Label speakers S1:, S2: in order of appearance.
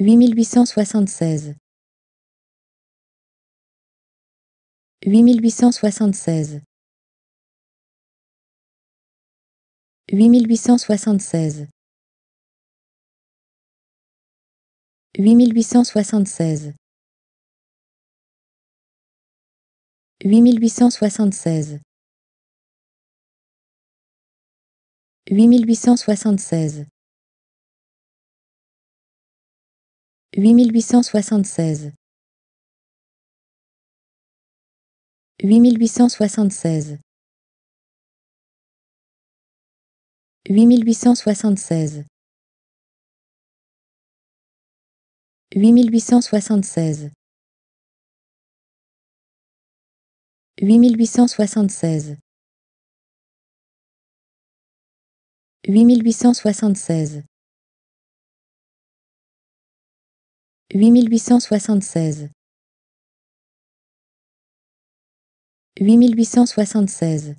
S1: 8876. 8876. 8876. 8876. 8876. 8876. 8876 8876 8876 8876 8876 8876 Huit mille huit cent soixante-seize Huit mille huit cent soixante-seize.